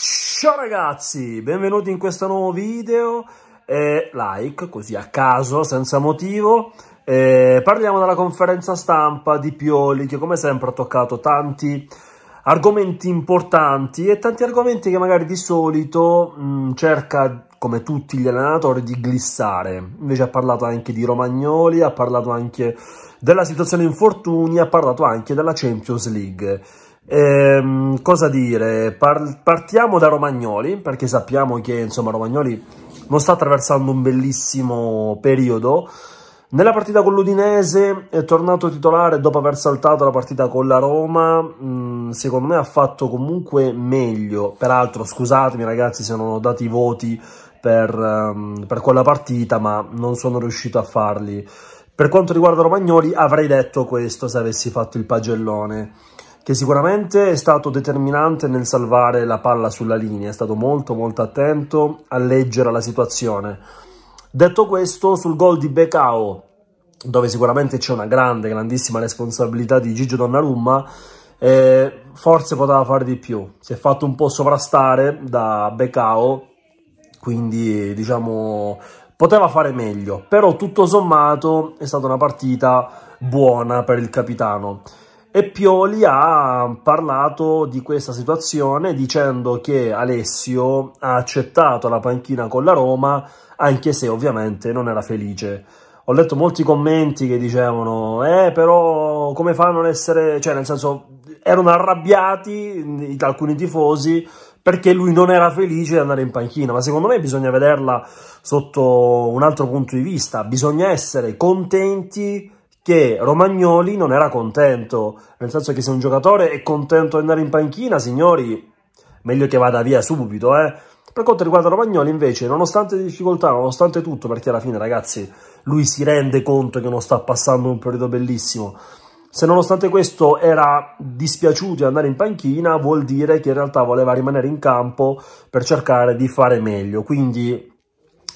Ciao ragazzi, benvenuti in questo nuovo video, eh, like così a caso, senza motivo, eh, parliamo della conferenza stampa di Pioli che come sempre ha toccato tanti argomenti importanti e tanti argomenti che magari di solito mh, mm, cerca come tutti gli allenatori di glissare, invece ha parlato anche di Romagnoli, ha parlato anche della situazione infortuni, ha parlato anche della Champions League. Ehm, cosa dire? Par partiamo da Romagnoli, perché sappiamo che insomma, Romagnoli non sta attraversando un bellissimo periodo. Nella partita con l'Udinese è tornato titolare dopo aver saltato la partita con la Roma, mm, secondo me ha fatto comunque meglio, peraltro scusatemi ragazzi se non ho dato i voti per, ehm, per quella partita ma non sono riuscito a farli. Per quanto riguarda Romagnoli avrei detto questo se avessi fatto il pagellone che sicuramente è stato determinante nel salvare la palla sulla linea, è stato molto molto attento a leggere la situazione. Detto questo, sul gol di Becao, dove sicuramente c'è una grande, grandissima responsabilità di Gigio Donnarumma, eh, forse poteva fare di più. Si è fatto un po' sovrastare da Becao, quindi diciamo poteva fare meglio, però tutto sommato è stata una partita buona per il capitano e Pioli ha parlato di questa situazione dicendo che Alessio ha accettato la panchina con la Roma anche se ovviamente non era felice. Ho letto molti commenti che dicevano eh però come fa a non essere... cioè nel senso erano arrabbiati alcuni tifosi perché lui non era felice di andare in panchina, ma secondo me bisogna vederla sotto un altro punto di vista, bisogna essere contenti che Romagnoli non era contento, nel senso che se un giocatore è contento di andare in panchina, signori, meglio che vada via subito, eh. Per quanto riguarda Romagnoli, invece, nonostante le difficoltà, nonostante tutto, perché alla fine, ragazzi, lui si rende conto che non sta passando un periodo bellissimo, se nonostante questo era dispiaciuto di andare in panchina, vuol dire che in realtà voleva rimanere in campo per cercare di fare meglio. Quindi,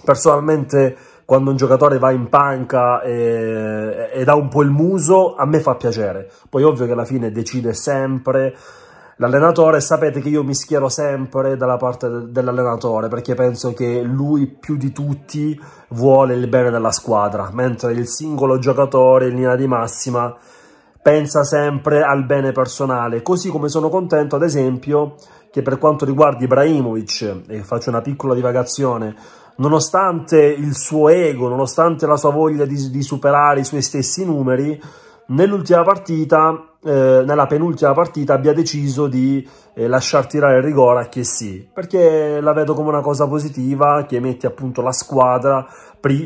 personalmente quando un giocatore va in panca eh, e, e dà un po' il muso, a me fa piacere. Poi ovvio che alla fine decide sempre l'allenatore, sapete che io mi schiero sempre dalla parte dell'allenatore perché penso che lui più di tutti vuole il bene della squadra, mentre il singolo giocatore in linea di massima pensa sempre al bene personale, così come sono contento ad esempio che per quanto riguarda Ibrahimovic, e faccio una piccola divagazione, nonostante il suo ego, nonostante la sua voglia di, di superare i suoi stessi numeri, nell'ultima partita, eh, nella penultima partita, abbia deciso di eh, lasciar tirare il rigore a che sì, perché la vedo come una cosa positiva che mette appunto la squadra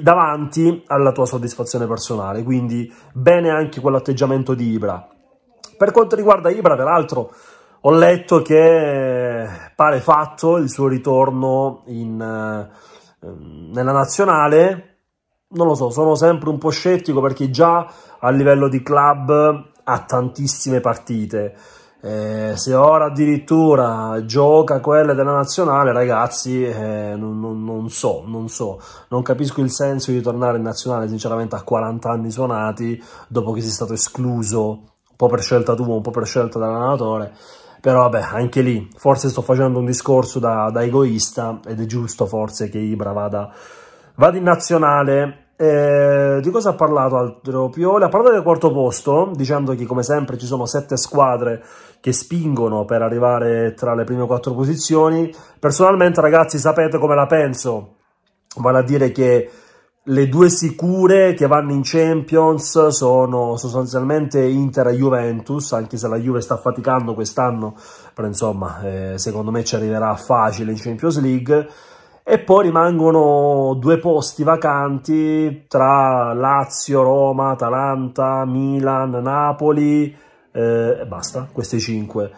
davanti alla tua soddisfazione personale, quindi bene anche quell'atteggiamento di Ibra. Per quanto riguarda Ibra, peraltro, ho letto che pare fatto il suo ritorno in... Eh, Ehm, nella nazionale non lo so, sono sempre un po' scettico perché già a livello di club ha tantissime partite. Eh, se ora addirittura gioca quelle della nazionale, ragazzi, eh, non, non, non, so, non so, non capisco il senso di tornare in nazionale, sinceramente, a 40 anni suonati, dopo che sei stato escluso un po' per scelta tua, un po' per scelta dell'allenatore però vabbè, anche lì forse sto facendo un discorso da, da egoista ed è giusto forse che Ibra vada, vada in nazionale. Eh, di cosa ha parlato altro Pioli? Ha parlato del quarto posto, dicendo che come sempre ci sono sette squadre che spingono per arrivare tra le prime quattro posizioni. Personalmente ragazzi sapete come la penso, vale a dire che le due sicure che vanno in Champions sono sostanzialmente Inter e Juventus, anche se la Juve sta faticando quest'anno, però insomma, eh, secondo me ci arriverà facile in Champions League. E poi rimangono due posti vacanti tra Lazio, Roma, Atalanta, Milan, Napoli eh, e basta, queste cinque.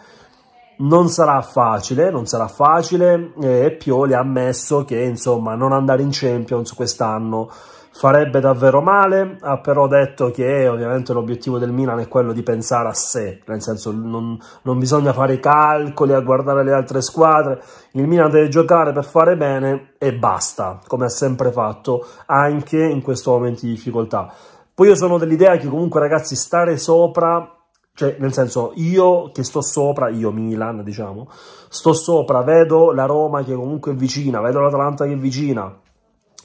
Non sarà facile, non sarà facile eh, e Pioli ha ammesso che insomma non andare in Champions quest'anno farebbe davvero male, ha però detto che ovviamente l'obiettivo del Milan è quello di pensare a sé, nel senso non, non, bisogna fare i calcoli a guardare le altre squadre, il Milan deve giocare per fare bene e basta, come ha sempre fatto anche in questo momento di difficoltà. Poi io sono dell'idea che comunque ragazzi stare sopra cioè, nel senso, io che sto sopra, io Milan, diciamo, sto sopra, vedo la Roma che comunque è vicina, vedo l'Atalanta che è vicina,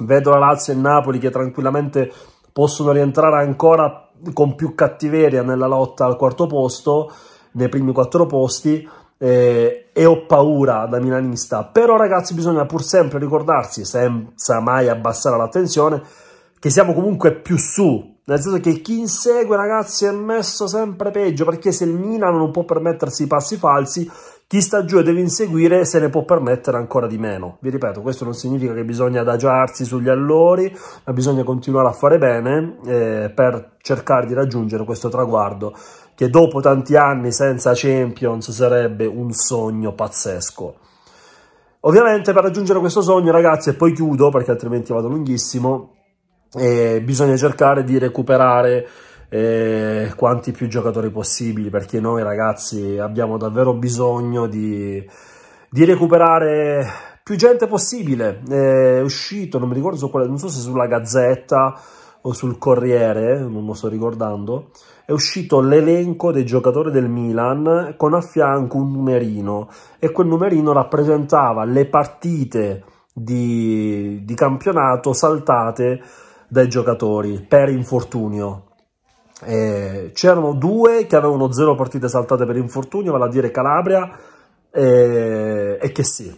vedo la Lazio e il Napoli che tranquillamente possono rientrare ancora con più cattiveria nella lotta al quarto posto, nei primi quattro posti, eh, e ho paura da milanista. Però ragazzi bisogna pur sempre ricordarsi, senza mai abbassare l'attenzione, che siamo comunque più su nel senso che chi insegue, ragazzi, è messo sempre peggio, perché se il Milan non può permettersi i passi falsi, chi sta giù e deve inseguire se ne può permettere ancora di meno. Vi ripeto, questo non significa che bisogna adagiarsi sugli allori, ma bisogna continuare a fare bene eh, per cercare di raggiungere questo traguardo che dopo tanti anni senza Champions sarebbe un sogno pazzesco. Ovviamente per raggiungere questo sogno, ragazzi, e poi chiudo perché altrimenti vado lunghissimo, eh, bisogna cercare di recuperare eh, quanti più giocatori possibili perché noi ragazzi abbiamo davvero bisogno di, di recuperare più gente possibile. è uscito, non mi ricordo quale, non so se sulla Gazzetta o sul Corriere, non lo sto ricordando, è uscito l'elenco dei giocatori del Milan con a fianco un numerino e quel numerino rappresentava le partite di, di campionato saltate dai giocatori per infortunio. Eh, c'erano due che avevano zero partite saltate per infortunio, vale a dire Calabria eh, e che sì.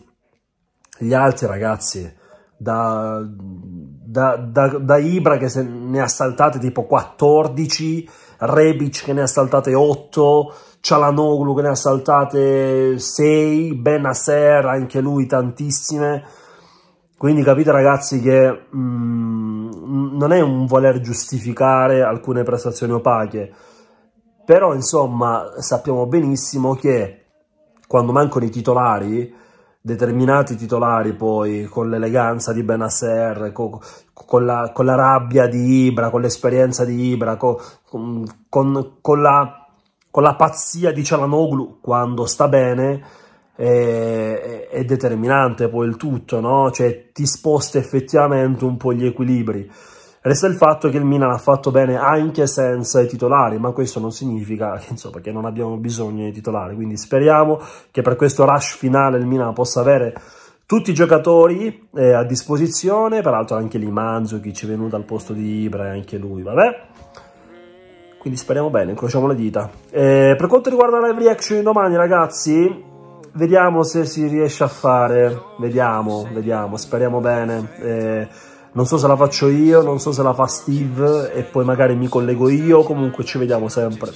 Gli altri ragazzi, da, da, da, da Ibra che ne ha saltate tipo 14, Rebic che ne ha saltate 8, Cialanoglu che ne ha saltate 6, Ben Benasser anche lui tantissime quindi capite ragazzi che mm, non è un voler giustificare alcune prestazioni opache, però insomma sappiamo benissimo che quando mancano i titolari, determinati titolari poi con l'eleganza di Benasser, con, con, la, con, la, rabbia di Ibra, con l'esperienza di Ibra, con, con la, la pazzia di Cialanoglu quando sta bene, è, è determinante poi il tutto, no? Cioè ti sposta effettivamente un po' gli equilibri. Resta il fatto che il Milan ha fatto bene anche senza i titolari, ma questo non significa insomma, che non abbiamo bisogno di titolari, quindi speriamo che per questo rush finale il Milan possa avere tutti i giocatori eh, a disposizione, peraltro anche lì Manzo, ci è venuto al posto di Ibra, anche lui, vabbè. Quindi speriamo bene, incrociamo le dita. Eh, per quanto riguarda la live reaction di domani, ragazzi, Vediamo se si riesce a fare, vediamo, vediamo, speriamo bene. Eh, non so se la faccio io, non so se la fa Steve e poi magari mi collego io, comunque ci vediamo sempre.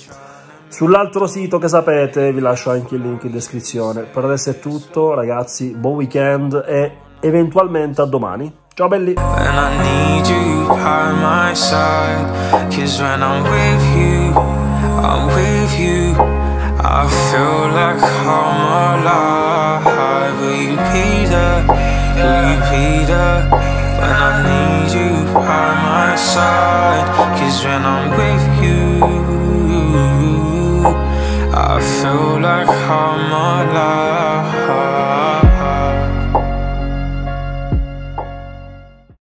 Sull'altro sito che sapete vi lascio anche il link in descrizione. Per adesso è tutto ragazzi, buon weekend e eventualmente a domani. Ciao belli! I'm with you I feel like I'm alive We Peter, we Peter When I need you by my side Cause when I'm with you I feel like I'm alive